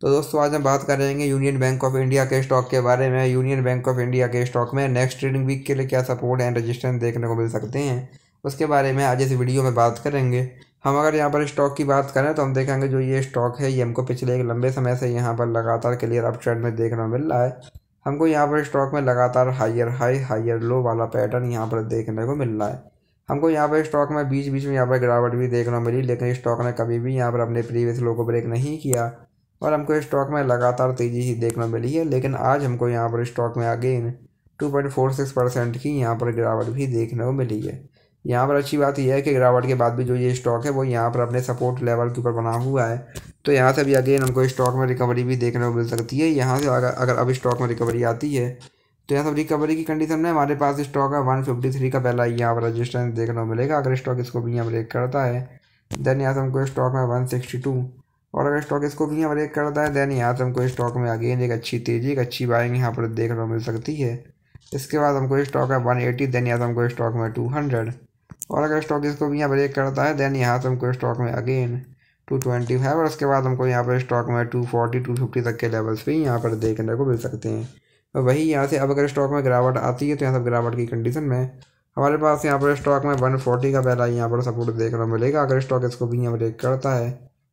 तो दोस्तों आज हम बात करेंगे यूनियन बैंक ऑफ इंडिया के स्टॉक के बारे में यूनियन बैंक ऑफ इंडिया के स्टॉक में नेक्स्ट ट्रेडिंग वीक के लिए क्या सपोर्ट एंड रजिस्टेंस देखने को मिल सकते हैं उसके बारे में आज इस वीडियो में बात करेंगे हम अगर यहाँ पर स्टॉक की बात करें तो हम देखेंगे जो ये स्टॉक है ये हमको पिछले एक लंबे समय से यहाँ पर लगातार क्लियर अप ट्रेंड में देखने को मिल रहा है हमको यहाँ पर स्टॉक में लगातार हायर हाई हायर लो वाला पैटर्न यहाँ पर देखने को मिल रहा है हमको यहाँ पर स्टॉक में बीच बीच में यहाँ पर गिरावट भी देखने को मिली लेकिन स्टॉक ने कभी भी यहाँ पर अपने प्रीवियस लो को ब्रेक नहीं किया और हमको स्टॉक में लगातार तेज़ी ही देखने मिली है लेकिन आज हमको यहाँ पर स्टॉक में again two point four six percent की यहाँ पर गिरावट भी देखने को मिली है यहाँ पर अच्छी बात यह है कि गिरावट के बाद भी जो ये स्टॉक है वो यहाँ पर अपने सपोर्ट लेवल के ऊपर बना हुआ है तो यहाँ से भी अगेन हमको स्टॉक में रिकवरी भी देखने को मिल सकती है यहाँ से अगर अगर अब स्टॉक में रिकवरी आती है तो यहाँ सब रिकवरी की कंडीशन में हमारे पास स्टॉक है वन फिफ्टी थ्री का पहला यहाँ पर रजिस्टेंस देखने को मिलेगा अगर स्टॉक इसको भी यहाँ ब्रेक करता है देन यहाँ से हमको स्टॉक में वन सिक्सटी टू और अगर स्टॉक इसको भी यहाँ ब्रेक करता है देन यहाँ से हमको स्टॉक में अगेन एक अच्छी तेजी एक अच्छी बाइंग यहाँ पर देखने को मिल सकती है इसके बाद हमको स्टॉक है वन एटी देन यहाँ से हमको स्टॉक में टू हंड्रेड और अगर स्टॉक इसको भी यहाँ ब्रेक करता है देन यहाँ से हमको स्टॉक में अगेन टू ट्वेंटी फाइव और उसके बाद हमको यहाँ पर स्टॉक में टू फोर्टी टू फिफ्टी तक के लेवल्स भी यहाँ पर देखने को मिल सकते हैं और वही यहाँ से अब अगर स्टॉक में गिरावट आती है तो यहाँ सब गिरावट की कंडीशन में हमारे पास यहाँ पर स्टॉक में वन फोर्टी का पहला यहाँ पर सपोर्ट देखने को मिलेगा अगर स्टॉक इसको भी यहाँ ब्रेक करता है